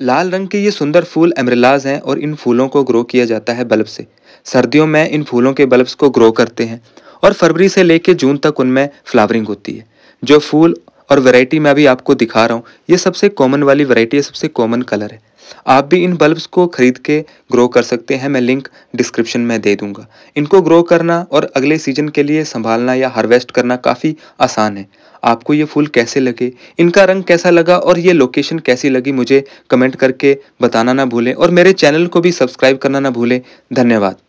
लाल रंग के ये सुंदर फूल एमरेलाज हैं और इन फूलों को ग्रो किया जाता है बल्ब से सर्दियों में इन फूलों के बल्ब्स को ग्रो करते हैं और फरवरी से लेके जून तक उनमें फ्लावरिंग होती है जो फूल और वैरायटी मैं अभी आपको दिखा रहा हूँ ये सबसे कॉमन वाली वैरायटी है सबसे कॉमन कलर है आप भी इन बल्ब्स को खरीद के ग्रो कर सकते हैं मैं लिंक डिस्क्रिप्शन में दे दूंगा इनको ग्रो करना और अगले सीजन के लिए संभालना या हार्वेस्ट करना काफ़ी आसान है आपको ये फूल कैसे लगे इनका रंग कैसा लगा और ये लोकेशन कैसी लगी मुझे कमेंट करके बताना ना भूलें और मेरे चैनल को भी सब्सक्राइब करना ना भूलें धन्यवाद